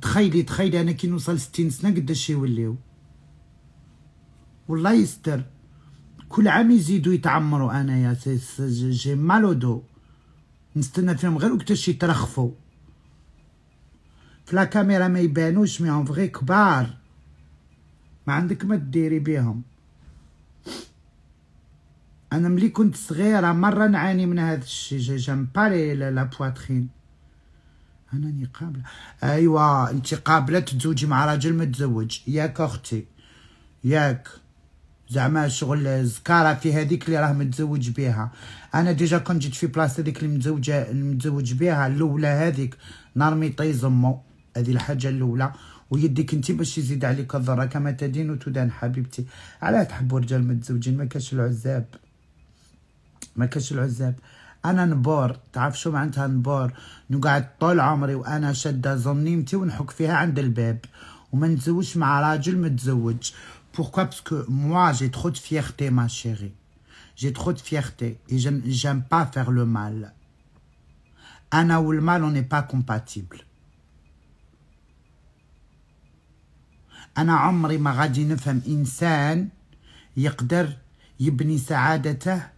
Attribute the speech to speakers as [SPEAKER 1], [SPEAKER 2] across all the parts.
[SPEAKER 1] تخيلي تخيلي انا كي نوصل 60 سنه قداش يوليو والله يستر كل عام يزيدوا يتعمروا انايا جي مالودو نستنى فيهم غير وقتاش يترخفوا في كاميرا ما يبانوش ميهم فغي كبار ما عندك ما تديري بيهم انا ملي كنت صغيره مره نعاني من هذا الشيء جام بالي لا بواترين انني قابله ايوا انت قابله تتزوجي مع راجل متزوج ياك اختي ياك زعما شغل زكاره في هذيك اللي راه متزوج بها انا ديجا كنت جيت في بلاصه هذيك اللي متزوجه متزوج بها الاولى هذيك نار ميطي زمو هذه الحاجه الاولى ويديك انت باش يزيد عليك الضر كما تدين وتدان حبيبتي علاه تحبوا رجال متزوجين ما كاش العزاب ما كاش العزاب انا نبور تعرف شو معناتها نبور نقعد طول عمري وانا شده ظنيمتي ونحك فيها عند الباب وما نتزوجش مع راجل متزوج بوركوا باسكو موا جي تخو دو فيرتي ما شيري جي تخو دو فيرتي اي جيم جيم با فيغ لو مال انا والمال اوني با كومباتيبل انا عمري ما غادي نفهم انسان يقدر يبني سعادته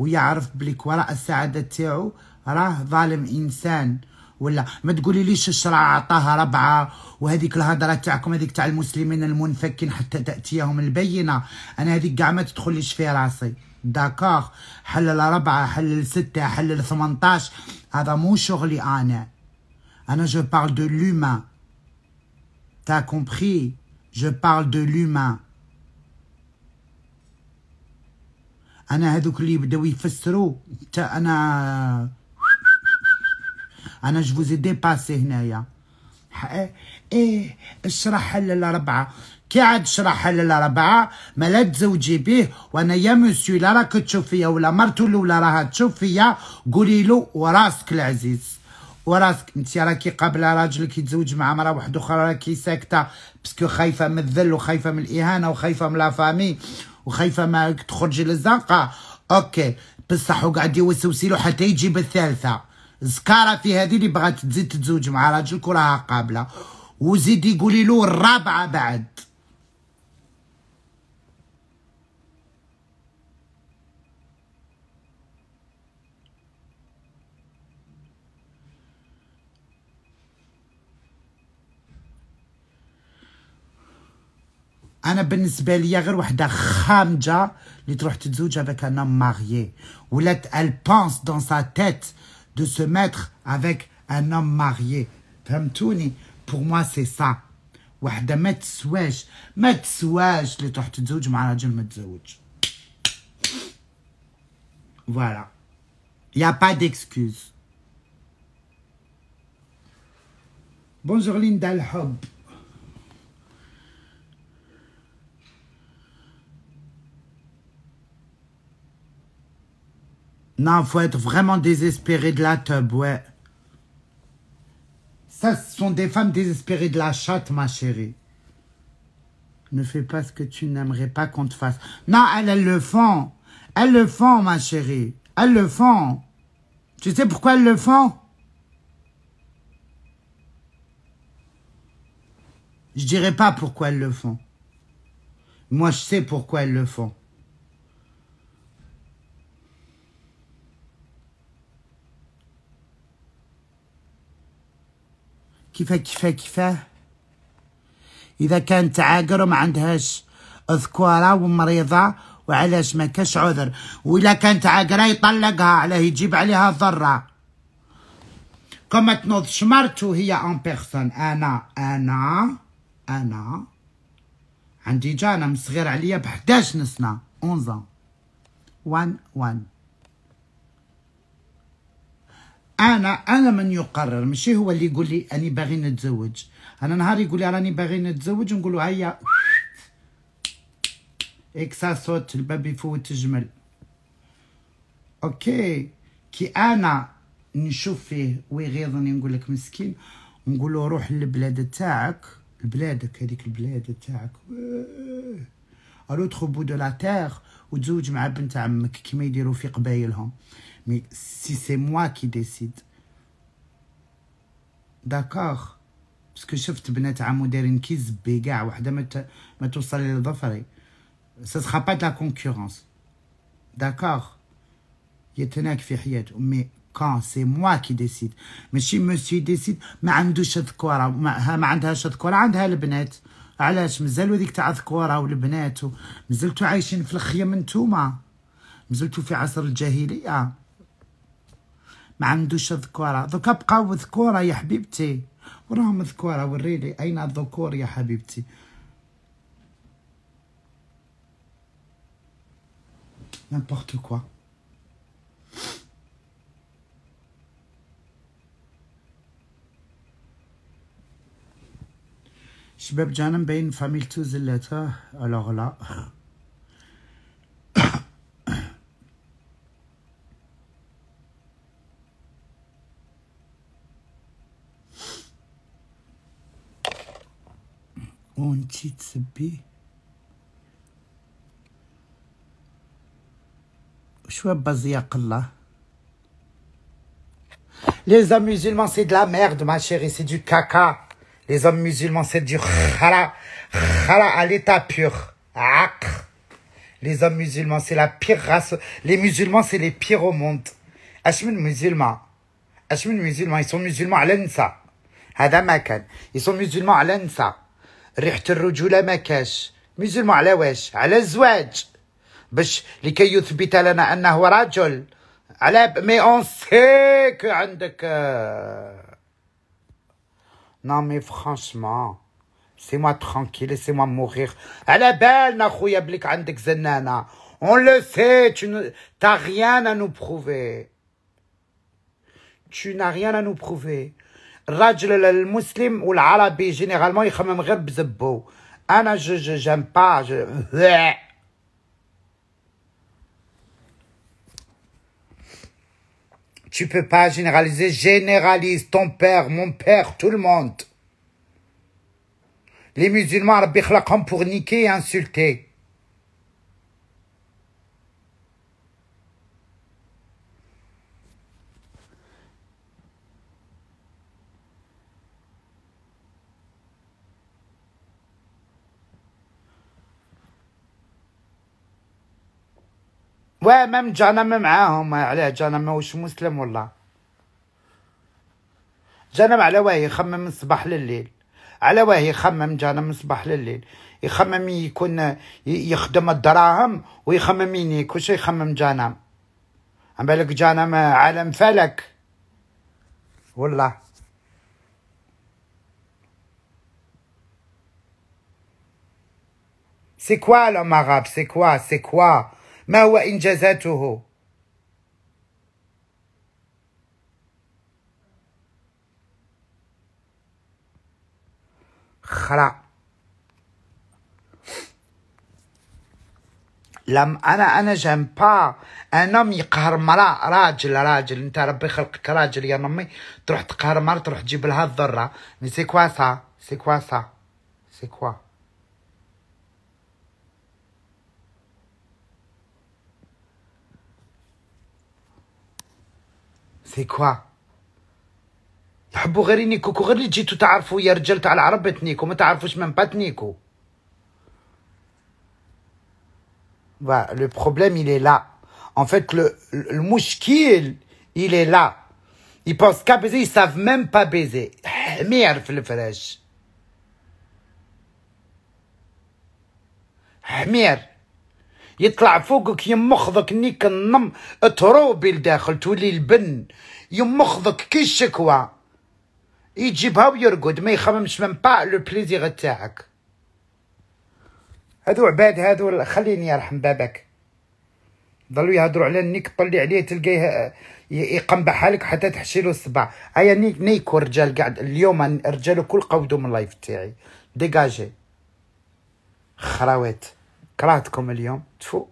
[SPEAKER 1] ويعرف بليك وراء السعاده تاعو راه ظالم انسان ولا ما تقولي ليش الشرع عطاها ربعه وهذيك الهضره تاعكم هذيك تاع المسلمين المنفكين حتى تاتيهم البينه انا هذيك قاع ما تدخليش في راسي داكوغ حلل ربعه حلل سته حلل 18 هذا مو شغلي انا انا جو بارل دو لومان تا كومبخي جو بارل دو لومان انا هذوك اللي بداو يفسروا حتى انا انا جوزي ديباسي هنايا ايه اشرح حل الاربعه كي عاد شرح حل الاربعه ما لا تزوجي به وانا يا مسيو لا راك تشوف فيا ولا مرتو الاولى راها تشوف فيا قولي له وراسك العزيز وراسك انت راكي قابله راجلك يتزوج مع مرا واحده اخرى راكي ساكته باسكو خايفه من الذل وخايفه من الاهانه وخايفه من لا فامي وخايفه ما تخرجي للزنقه اوكي بصح وقعد يوسوس له حتى يجيب الثالثه زكاره في هذه اللي بغات تزيد تتزوج مع راجلك كلها قابله وزيد يقولي له الرابعه بعد انا بالنسبه ليا غير وحده خامجه اللي تروح تتزوج افيك ان ماريي ولات elle بونس دون سا تيت دو se mettre avec un homme marié فهمتوني pour موا c'est ça وحده ما تسواش ما تسواش اللي تروح تتزوج مع راجل ما تزوج فوالا يا با ديكسكوز بونجور ليندا الحب Non, faut être vraiment désespéré de la tub, ouais. Ça, ce sont des femmes désespérées de la chatte, ma chérie. Ne fais pas ce que tu n'aimerais pas qu'on te fasse. Non, elles, elles le font. Elles le font, ma chérie. Elles le font. Tu sais pourquoi elles le font Je dirais pas pourquoi elles le font. Moi, je sais pourquoi elles le font. كيفاه كيفاه كيفاه اذا كانت عاقره ما عندهاش اذكاره ومريضه وعلاش ما كاش عذر والا كانت عاقره يطلقها علاه يجيب عليها ضره كما تنوض شمرتو هي اون بيرسون انا انا انا عندي جانا مصغير عليا ب 11 سنه 11 1 1 انا انا من يقرر ماشي هو اللي يقول لي اني باغي نتزوج انا نهار يقول لي راني باغي نتزوج نقول له هيا اكسا صوت الباب يفوت الجمل اوكي كي انا نشوف فيه ويغيظني نقول لك مسكين نقول له روح للبلاد تاعك بلادك هذيك البلاد تاعك الوتر بو دو لا تير وتزوج مع بنت عمك كيما يديروا في قبايلهم Mais si c'est moi qui décide, داكوغ باسكو شفت بنات عمو دايرين كي زبي كاع وحده ما ما توصل لظفري سا سخا با لا كونكورونس داكوغ يتناك في حياته مي كان سي موا كي ديسيد ماشي مسيو ديسيد ما عندوش ذكوره ما, ما عندهاش ذكوره عندها البنات علاش مازالوا هذيك تاع ذكوره والبنات مازلتوا عايشين في الخيم نتوما مازلتوا في عصر الجاهليه ما عندوش ذكورة دوكا بقاو ذكورة يا حبيبتي وراهم ذكورة وريلي أين الذكور يا حبيبتي نيمبورت كوا شباب جانا مبين فاميلتو زلاتا الوغ لا Les hommes musulmans, c'est de la merde, ma chérie, c'est du caca. Les hommes musulmans, c'est du khala, khala à l'état pur. Les hommes musulmans, c'est la pire race. Les musulmans, c'est les pires au monde. musulman musulmans. Ashmin musulman ils sont musulmans à l'ensa. Ils sont musulmans à l'ensa rih't el rjoula wesh. mezlou ala wach ala zewaj bach liki mais on sait que non mais franchement c'est moi tranquille laissez moi mourir ala balna khouya bik andek zennana on le sait tu n'as rien à nous prouver tu n'as rien à nous prouver الراجل المسلم والعربي جينيرالمون يخمم غير بزبو انا جو جو je n'aime pas. Tu peux pas généraliser, généralise ton père, mon père, tout le monde. Les musulmans, comme pour niquer et insulter. جانا جانم معاهم علاه جانم واش مسلم والله جانم على واه يخمم من الصباح لليل على واه يخمم جانم من الصباح لليل يخمم يكون يخدم الدراهم ويخمم ينيك واش يخمم جانم عم بالك جانم عالم فلك والله سي كوا لو اغاب سي كوا سي كوا ما هو إنجازاته خرا لم انا انا جام با انا يقهر مرا راجل راجل انت ربي خلقك راجل يا نمي تروح تقهر مرا تروح تجيب لها الذره سي كوا سا سي كوا سا سي كوا C'est quoi le problème, il est là. En fait, le, le il est là. Ils pensent qu'à baiser, ils savent même pas baiser. يطلع فوقك يمخضك نيك النم تروبي لداخل تولي البن يمخضك كي الشكوى يجيبها ويرقد ما يخممش من با لو بليزيغ تاعك هادو عباد هادو خليني يرحم بابك ضلوا يهضروا على نيك طلي عليه تلقاه آه، يقنبح حالك حتى تحشي له الصبع هيا نيك نيكو رجال قاعد اليوم رجال الكل قودوا من اللايف تاعي ديجاجي خراوات Crates comme lion, tout.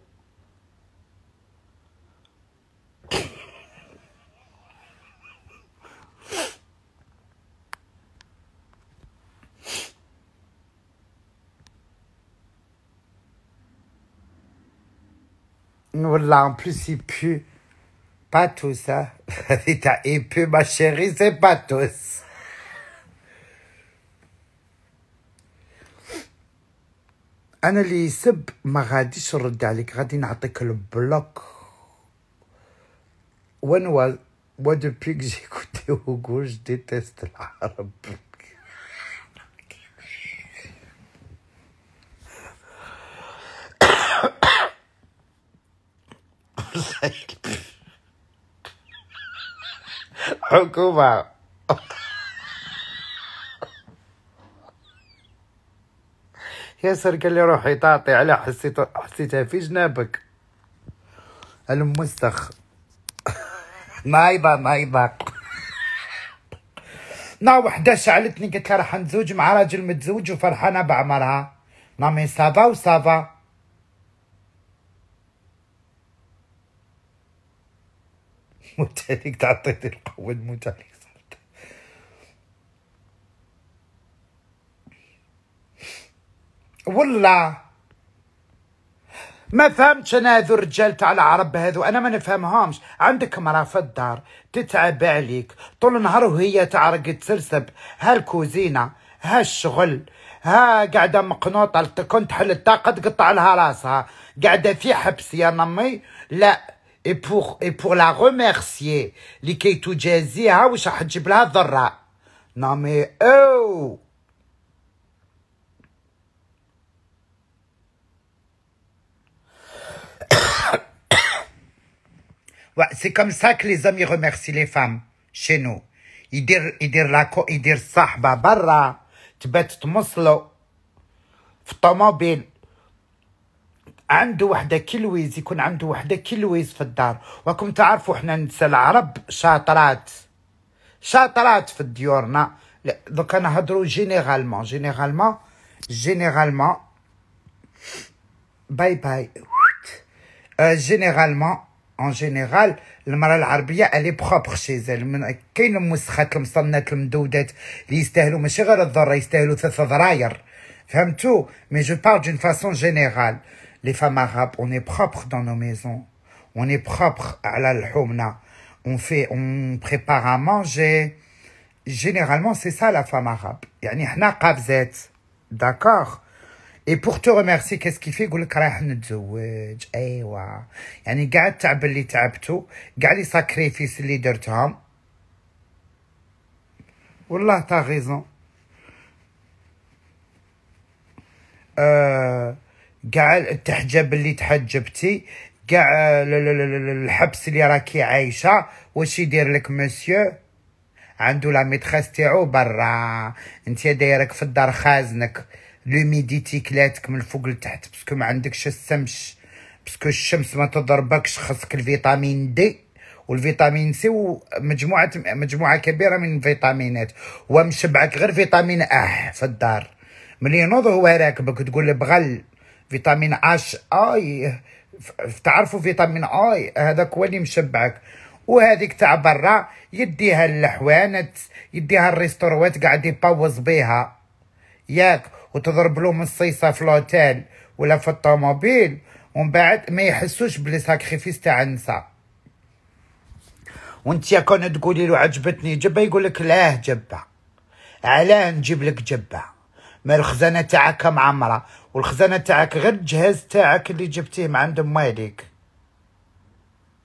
[SPEAKER 1] là en plus, il pue. Pas tout ça. Il pue, ma chérie, c'est pas tout. انا اللي يسب ما غاديش نرد عليك غادي نعطيك البلوك ونوال و depuis جي كوتي écouté Hugo, je déteste حكومة ياسر قال لي روحي تعطي على حسيت حسيتها في جنابك المستخ نايبا نايبا نا وحدة شعلتني قلت لها راح نزوج مع راجل متزوج وفرحانة بعمرها نا مي سافا وسافا وانت هذيك تعطيتي القوة المتعلقة والله ما فهمتش انا هذو الرجال تاع العرب هذو انا ما نفهمهمش عندك مرا في الدار تتعب عليك طول النهار وهي تعرق تسرسب ها الكوزينه ها الشغل ها قاعده مقنوطه تكون تحل الطاقه تقطع لها راسها قاعده في حبس يا نمي لا اي بور اي بور لا ريميرسيي لكي تجازيها واش راح تجيب لها ضرها نامي او c'est comme ça que les hommes, ils remercient les femmes, chez nous. Ils disent, ils disent la, co, ils disent sahba barra, tu bêtes tout muslo, f'tomobile. عنده وحده كيلويز يكون عنده وحده كيلويز في الدار وكم تعرفوا احنا النساء العرب شاطرات شاطرات في ديورنا دوكا نهضروا جينيرالمون جينيرالمون جينيرالمون باي باي آه، جينيرالمون اون جينيرال المراه العربيه الي بروبر شي زال كاين المسخات المصنات المدودات اللي يستاهلوا ماشي غير الذره يستاهلوا ثلاث ذراير فهمتوا مي جو بار دون فاسون جينيرال لي فام عرب اوني بروبر دون نو ميزون اوني بروبر على لحومنا اون في اون بريبار ا مانجي جينيرالمون سي سا لا فام عرب يعني حنا قابزات داكوغ اي بوغ تو ريميرسي كاس كيفي يقول لك رايح نتزوج ايوا يعني كاع التعب اللي تعبتو كاع لي ساكريفيس اللي درتهم والله تا غيزون كاع آه التحجب اللي تحجبتي كاع الحبس اللي راكي عايشه واش يدير لك مسيو عنده لا ميتريس تاعو برا انت دايرك في الدار خازنك لو ميديتي كلاتك من الفوق لتحت باسكو ما عندكش السمش باسكو الشمس ما تضربكش خاصك الفيتامين دي والفيتامين سي ومجموعه مجموعه كبيره من الفيتامينات ومشبعك غير فيتامين اه في الدار ملي ينوض هو راكبك تقول له بغل فيتامين اش اي تعرفوا فيتامين اي هذاك هو اللي مشبعك وهذيك تاع برا يديها للحوانت يديها الريستوروات قاعد يبوظ بيها ياك وتضرب لهم الصيصه في لوتيل ولا في الطوموبيل ومن بعد ما يحسوش بلي ساكريفيس تاع النساء وانت يا كون تقولي له عجبتني جبه يقول لك لا جبه علاه نجيب لك جبه ما الخزانه تاعك معمره والخزانه تاعك غير الجهاز تاعك اللي جبتيه من عند مالك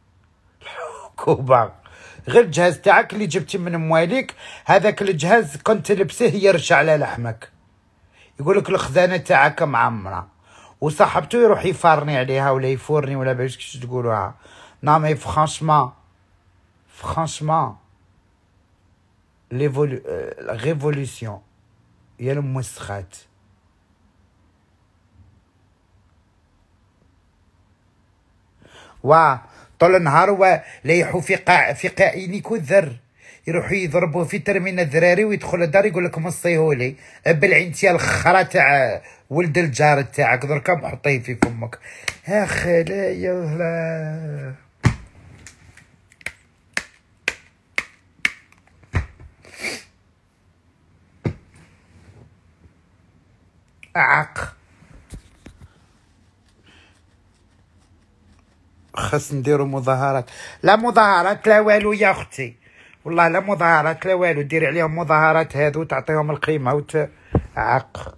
[SPEAKER 1] كوبا غير الجهاز تاعك اللي جبتيه من مواليك هذاك الجهاز كنت لبسه يرشع على لحمك يقول لك الخزانه تاعك معمره وصاحبته يروح يفارني عليها ولا يفورني ولا باش كيش تقولوها نعم مي فرانشمان فرانشمون الريفوليسيون يا الموسخات و طول النهار هو ليحو في قاع في قاع يكون ذر يروحوا يضربوا في ترمينا الذراري ويدخل الدار يقول لك مصيهولي بالعين تاع الخرا تاع ولد الجار تاعك دركا محطيه في فمك يا خلايا عق خاص نديرو مظاهرات لا مظاهرات لا والو يا اختي والله لا مظاهرات لا والو دير عليهم مظاهرات هادو تعطيهم القيمه وتعق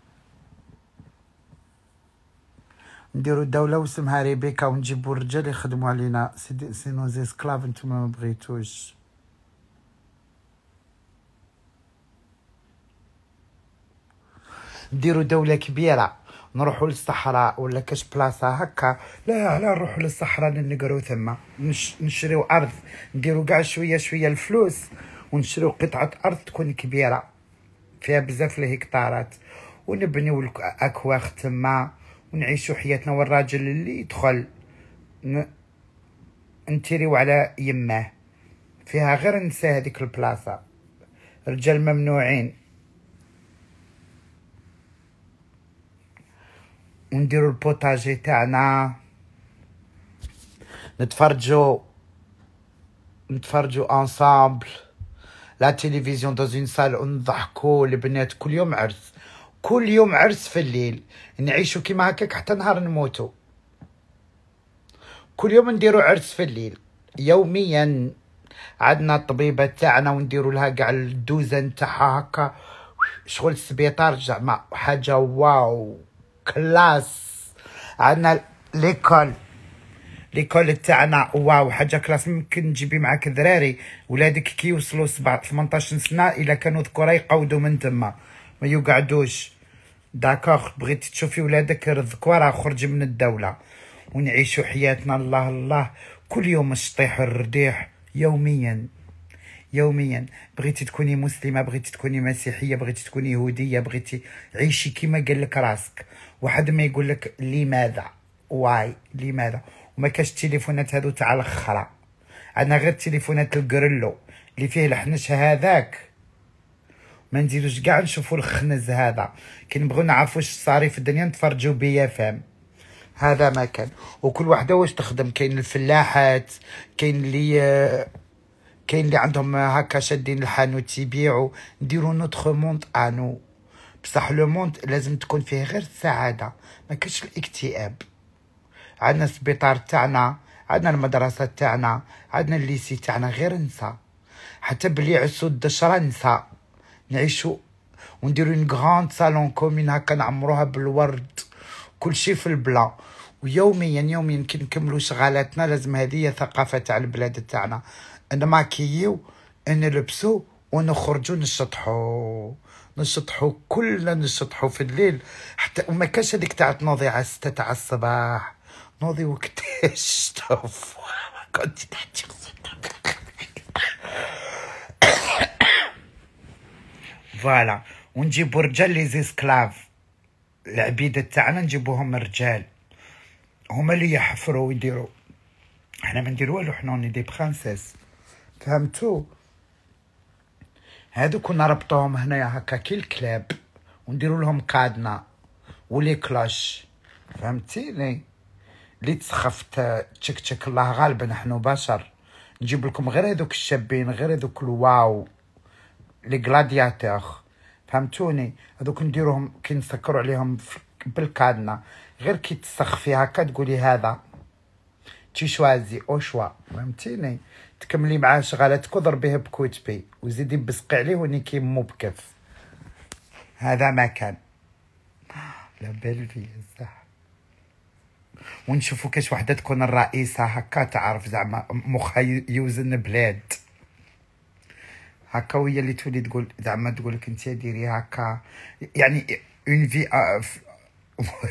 [SPEAKER 1] نديرو الدوله واسمها ريبيكا ونجيبو الرجال يخدمو علينا سي سينو زي سكلاف نتوما ما بغيتوش نديرو دوله كبيره نروحو للصحراء ولا كاش بلاصه هكا لا لا نروحو للصحراء نلقرو ثما نش نشريو ارض نديرو كاع شويه شويه الفلوس ونشريو قطعه ارض تكون كبيره فيها بزاف الهكتارات ونبنيو الاكواخ تما ونعيشو حياتنا والراجل اللي يدخل نتيريو على يماه فيها غير نساء هذيك البلاصه رجال ممنوعين ونديرو البوتاجي تاعنا نتفرجو نتفرجو انصامبل لا تلفزيون دازون سال ونضحكو البنات كل يوم عرس كل يوم عرس في الليل نعيشو كيما هكاك حتى نهار نموتو كل يوم نديرو عرس في الليل يوميا عندنا الطبيبة تاعنا ونديرو لها كاع الدوزان تاعها هكا شغل السبيطار زعما حاجة واو كلاس عندنا ليكول ليكول تاعنا واو حاجه كلاس ممكن تجيبي معاك دراري ولادك كي يوصلوا 18 سنه الا كانوا ذكورا يقودوا من تما ما يقعدوش داكوغ بغيتي تشوفي ولادك رزقوا راه خرج من الدوله ونعيشوا حياتنا الله الله كل يوم الشطيح الرديح يوميا يوميا بغيتي تكوني مسلمه بغيتي تكوني مسيحيه بغيتي تكوني يهوديه بغيتي عيشي كيما قال لك راسك واحد ما يقول لك لماذا واي لماذا وما كاش التليفونات هادو تاع الخرا عندنا غير تليفونات الكرلو اللي فيه الحنش هذاك ما نزيدوش كاع نشوفوا الخنز هذا كي نبغيو نعرفوا واش صاري في الدنيا نتفرجوا بي اف ام هذا ما كان وكل وحده واش تخدم كاين الفلاحات كاين اللي كاين اللي عندهم هكا شادين الحانوت يبيعوا نديروا نوتخ موند انو بصح لو موند لازم تكون فيه غير السعاده ما كاش الاكتئاب عندنا السبيطار تاعنا عندنا المدرسه تاعنا عندنا الليسي تاعنا غير نسى حتى بلي عسود دشره نسى نعيشو ونديرو اون غراند صالون كومين هكا نعمروها بالورد كلشي في البلا ويوميا يوميا كي نكملو شغالاتنا لازم هذه هي ثقافه تاع البلاد تاعنا نماكييو نلبسو ونخرجو نشطحو نشطحو كلنا نشطحو في الليل حتى وما كاش هذيك تاع تنوضي على ستة تاع الصباح نوضي وقتاش كنت تحتي فوالا ونجيبو رجال لي زيسكلاف العبيدة تاعنا نجيبوهم رجال هما اللي يحفروا ويديروا حنا ما ندير والو حنا ني دي برانسيس فهمتو هادوك نربطوهم هنايا هكا كي الكلاب ونديروا لهم قادنا ولي كلاش فهمتيني لي تسخف تشك تشك الله غالبا نحن بشر نجيب لكم غير هذوك الشابين غير هذوك الواو لي غلادياتور فهمتوني هذوك نديروهم كي نسكروا عليهم بالكادنا غير كي فيها هكا تقولي هذا شوازي او شوا فهمتيني تكملي معاه شغالتك وضربيه بكوتبي وزيدي بسقي عليه وني مو بكف هذا ما كان لا بال في صح ونشوفو كاش وحده تكون الرئيسه هكا تعرف زعما مخها يوزن بلاد هكا وهي اللي تولي تقول زعما تقول لك انت ديري هكا يعني اون في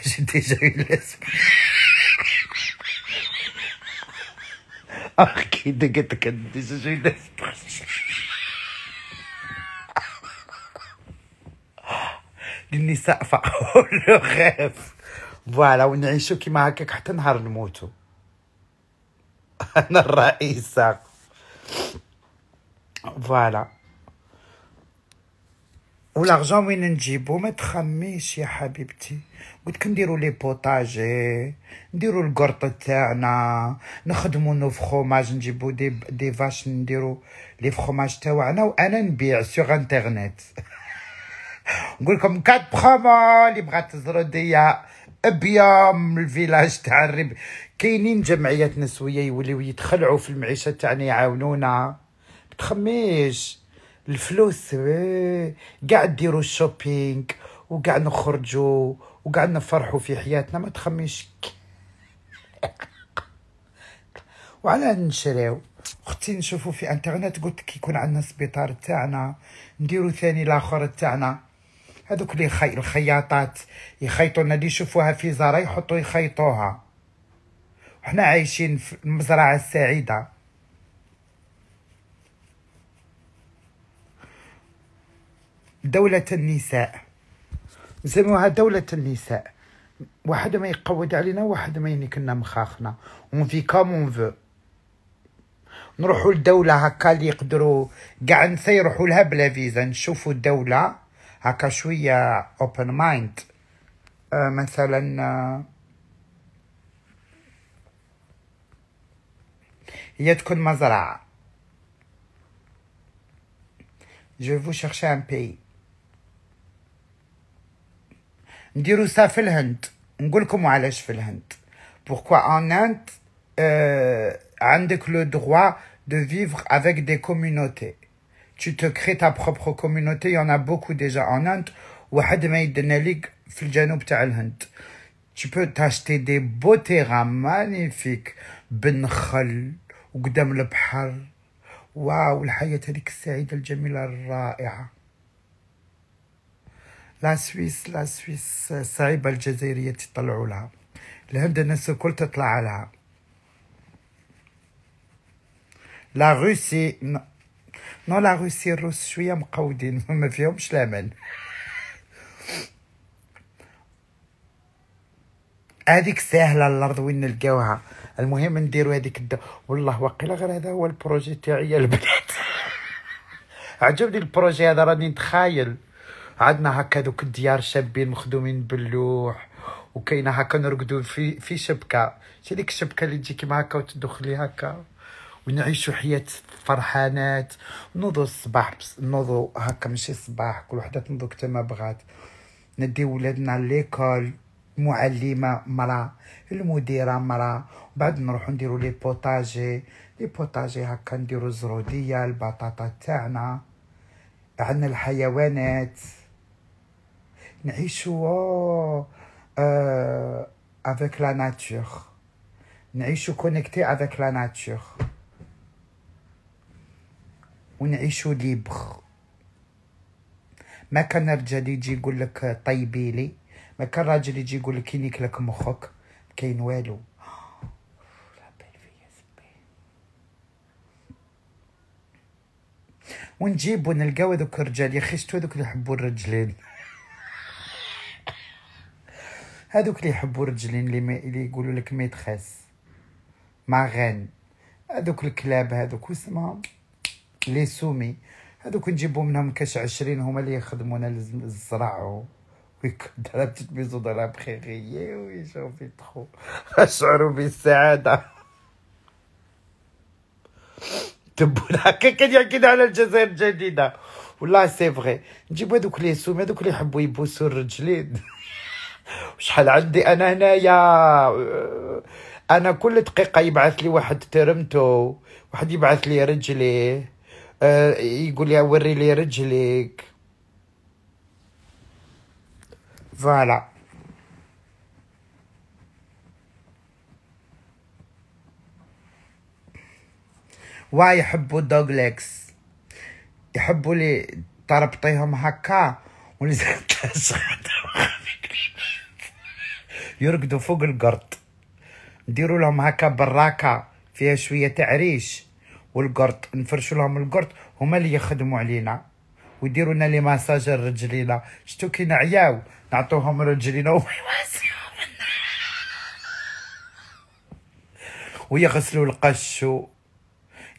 [SPEAKER 1] جي ديجا اون اخي دقيت دقتك ديجا لازم للنساء فاقول خاف فوالا ونعيشو كيما هكاك حتى نهار نموتو انا الرئيسه فوالا والارجون وين نجيبو ما تخميش يا حبيبتي قلت لك نديرو لي بوطاجي نديرو القرط تاعنا نخدمو نو فخوماج نجيبو دي دي فاش نديرو لي فخوماج تاعنا وانا نبيع سوغ انترنت نقول لكم كات بخومو اللي بغات تزرديا هي الفيلاج تاع الرب كاينين جمعيات نسويه يوليو يتخلعوا في المعيشه تاعنا يعاونونا تخميش الفلوس كاع آه، ديروا الشوبينغ وكاع نخرجوا وكاع نفرحوا في حياتنا ما تخميش وعلى نشريو اختي نشوفوا في انترنت قلت كي يكون عندنا السبيطار تاعنا نديرو ثاني لاخر تاعنا هذوك لي خي... الخياطات يخيطوا لنا اللي يشوفوها في زهره يحطوا يخيطوها احنا عايشين في المزرعه السعيده دولة النساء نسموها دولة النساء واحد ما يقود علينا واحد ما كنا مخاخنا اون في كام اون فو نروحوا لدولة هكا اللي يقدروا كاع النساء يروحوا لها بلا فيزا نشوفوا الدولة هكا شوية اوبن مايند آه مثلا آه، هي تكون مزرعة je vais vous chercher un pays نديرو سا في الهند نقول لكم علاش في الهند بوركوا ان هند أه عندك لو دووا دو vivre افيك دي communautés tu te crées ta propre communauté il y en a beaucoup déjà en Inde واحد ما يدنا ليك في الجنوب تاع الهند tu peux t'acheter des beaux terrains magnifiques ben khal ou gdam le بالنخل وقدام البحر واو الحياة هذيك السعيدة الجميلة الرائعة لا سويس لا سويس صعيبة الجزائرية تطلعوا لها الهند الناس الكل تطلع لها لا روسي نو لا روسي الروس شوية مقودين ما فيهمش الأمل هذيك ساهله الارض وين نلقاوها المهم نديرو هذيك الد... والله واقيلا غير هذا هو البروجي تاعي البنات عجبني البروجي هذا راني نتخايل عندنا هكا دوك الديار شابين مخدومين باللوح وكاينه هكا نرقدو في في شبكه شي ديك الشبكه اللي تجي كيما هكا وتدخلي هكا ونعيشوا حياه فرحانات نوضو الصباح بس نوضو هكا ماشي الصباح كل وحده تنوضو كتا ما بغات ندي ولادنا ليكول معلمه مرا المديره مرا بعد نروحو نديرو لي بوطاجي لي بوطاجي هكا نديرو الزروديه البطاطا تاعنا عندنا الحيوانات نعيشوا افيك لا ناتور نعيشوا كونيكتي افيك لا ناتور ونعيشوا ليبر ما كان رجال يجي يقول لك طيبي لي ما كان راجل يجي يقول لك كينيك لك مخك كاين والو ونجيب نلقاو هذوك الرجال يا خي شتو هذوك اللي يحبوا الرجلين هادوك اللي يحبوا رجلين اللي, ما... اللي يقولوا لك ميتخيس ماغين هادوك الكلاب هادوك واسمها لي سومي هادوك نجيبو منهم كاش عشرين هما اللي يخدمونا الزراعه ويكون على بتيت ميزو دو لا بريغي ويشوف اشعروا بالسعاده تبون هكا كان يعكد على الجزائر الجديده والله سي فغي نجيبو هادوك لي سومي هادوك اللي يحبو يبوسو الرجلين شحال عندي انا هنايا أه، انا كل دقيقه يبعث لي واحد ترمتو واحد يبعث لي رجلي أه، يقول لي وري لي رجليك فوالا وا يحبوا دوغليكس يحبوا لي تربطيهم هكا ونزلت يرقدوا فوق القرد نديروا لهم هكا براكه فيها شويه تعريش ريش والقرد نفرشوا لهم القرد هما اللي يخدموا علينا ويديروا لنا لي مساجر رجلينا شتو كي نعياو نعطوهم رجلينا ويغسلوا القش و...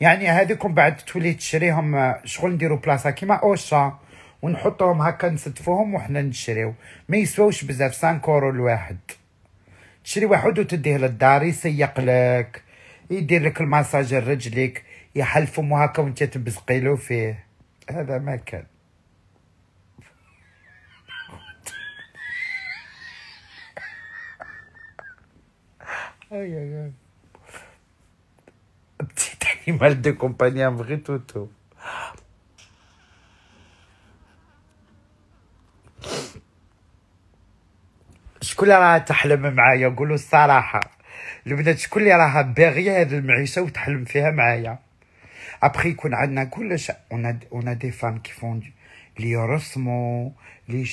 [SPEAKER 1] يعني هذيكم بعد تولي تشريهم شغل نديرو بلاصه كيما اوشا ونحطوهم هكا نستفوهم وحنا نشريو ما يسواوش بزاف 5 كورو الواحد تشري واحد وتديه للدار يسيق لك يدير لك المساج لرجلك يحل فمه هكا وانت له فيه هذا ما كان بدي تاني مال دو كومبانيان ان فغي توتو شكون اللي راها تحلم معايا قولوا الصراحه البنات شكون اللي راها باغيه هذه المعيشه وتحلم فيها معايا ابخي يكون عندنا كلش اون اون دي فام كي فون لي يرسموا لي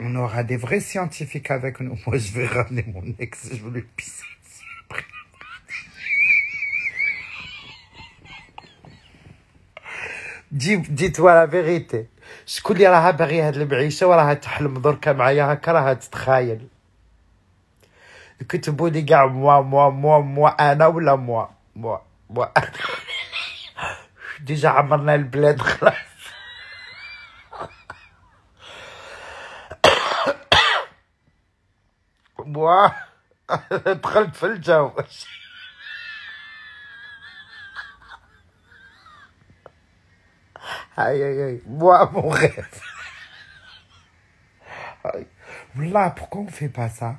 [SPEAKER 1] اون اورا دي فري سيانتيفيك افيك نو مو جو في ramener مون اكس جو لو بيس دي دي توا لا vérité. شكون اللي راها باغي هاد المعيشه وراها تحلم دركا معايا هكا راها تتخايل que tu beau des moi, moi, moi, moi, Anna ou la moi, moi, moi. déjà à Marna le bled, moi, très le feu, Aïe, aïe, aïe, moi, mon rêve. Voilà, Là, pourquoi on ne fait pas ça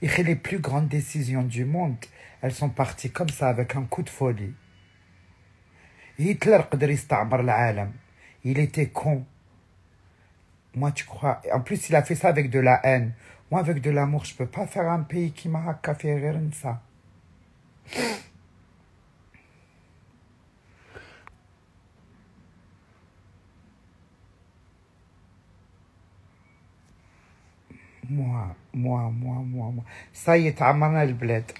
[SPEAKER 1] et les plus grandes décisions du monde, elles sont parties comme ça, avec un coup de folie. Hitler Il était con. Moi, tu crois. En plus, il a fait ça avec de la haine. Moi, avec de l'amour, je ne peux pas faire un pays qui m'a café ça. Moi, موا موا موا موا سايت تعمرنا البلاد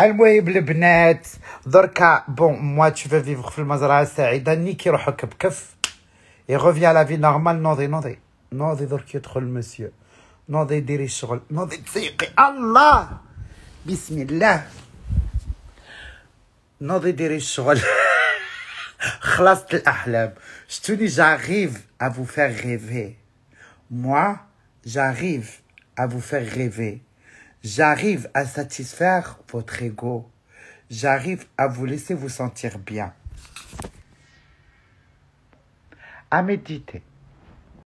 [SPEAKER 1] المهم البنات دركا بون موا تشوف فيفغ في المزرعه السعيده ني كيروحك بكف يغوفيا لا في نورمال نوضي نوضي نوضي درك يدخل مسيو نوضي ديري الشغل نوضي تسيقي الله بسم الله نوضي ديري الشغل خلصت الاحلام شتوني جاريف افو فيغ ريفي موا جاريف à vous faire rêver. J'arrive à satisfaire votre ego. J'arrive à vous laisser vous sentir bien. À méditer.